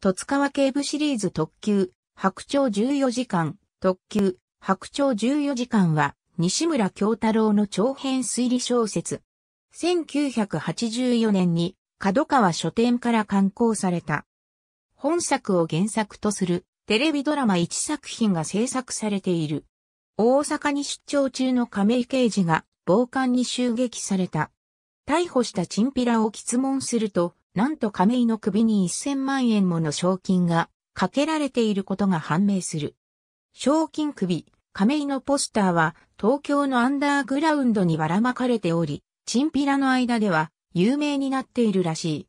戸塚川警部シリーズ特急、白鳥14時間、特急、白鳥14時間は、西村京太郎の長編推理小説。1984年に、角川書店から刊行された。本作を原作とする、テレビドラマ1作品が制作されている。大阪に出張中の亀井刑事が、暴漢に襲撃された。逮捕したチンピラを質問すると、なんと亀井の首に1000万円もの賞金がかけられていることが判明する。賞金首、亀井のポスターは東京のアンダーグラウンドにばらまかれており、チンピラの間では有名になっているらしい。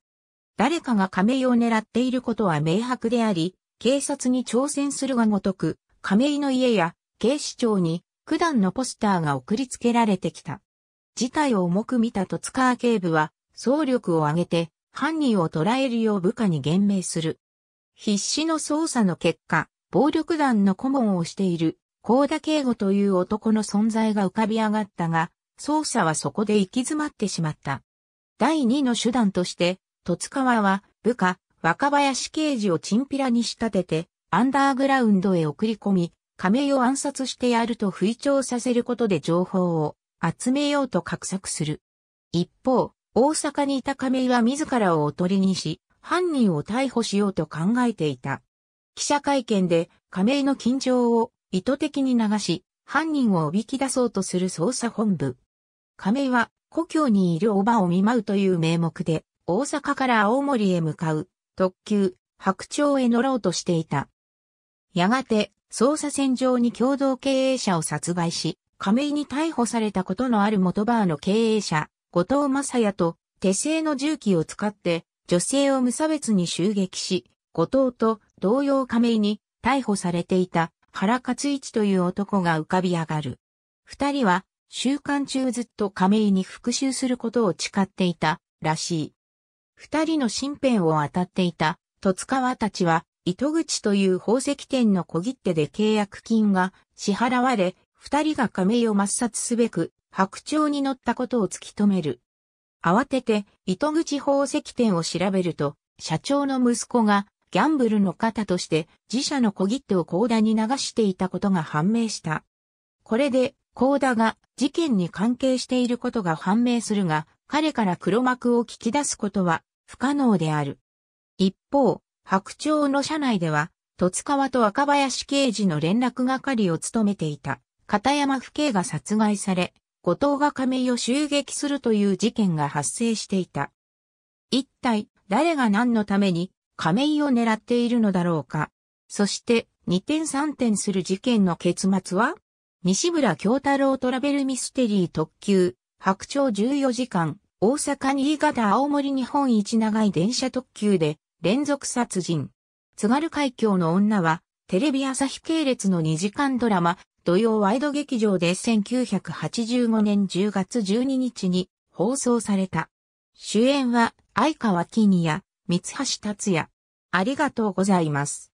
誰かが亀井を狙っていることは明白であり、警察に挑戦するがごとく、亀井の家や警視庁に九段のポスターが送りつけられてきた。事態を重く見た戸塚警部は、総力を挙げて、犯人を捕らえるよう部下に言明する。必死の捜査の結果、暴力団の顧問をしている、高田敬吾という男の存在が浮かび上がったが、捜査はそこで行き詰まってしまった。第二の手段として、戸塚は部下、若林刑事をチンピラに仕立てて、アンダーグラウンドへ送り込み、亀井を暗殺してやると吹聴させることで情報を集めようと画策する。一方、大阪にいた亀井は自らをおとりにし、犯人を逮捕しようと考えていた。記者会見で亀井の緊張を意図的に流し、犯人をおびき出そうとする捜査本部。亀井は故郷にいるおばを見舞うという名目で、大阪から青森へ向かう特急白鳥へ乗ろうとしていた。やがて捜査線上に共同経営者を殺害し、亀井に逮捕されたことのある元バーの経営者、後藤正也と手製の銃器を使って女性を無差別に襲撃し、後藤と同様亀井に逮捕されていた原勝一という男が浮かび上がる。二人は週刊中ずっと亀井に復讐することを誓っていたらしい。二人の身辺を当たっていた戸塚川たちは糸口という宝石店の小切手で契約金が支払われ、二人が亀井を抹殺すべく白鳥に乗ったことを突き止める。慌てて糸口宝石店を調べると、社長の息子がギャンブルの方として自社の小切手を高田に流していたことが判明した。これで高田が事件に関係していることが判明するが、彼から黒幕を聞き出すことは不可能である。一方、白鳥の社内では、戸津川と若林刑事の連絡係を務めていた片山府警が殺害され、後藤が亀井を襲撃するという事件が発生していた。一体、誰が何のために、亀井を狙っているのだろうか。そして、二点三点する事件の結末は西村京太郎トラベルミステリー特急、白鳥14時間、大阪新潟青森日本一長い電車特急で、連続殺人。津軽海峡の女は、テレビ朝日系列の2時間ドラマ、土曜ワイド劇場で1985年10月12日に放送された。主演は相川金也、三橋達也。ありがとうございます。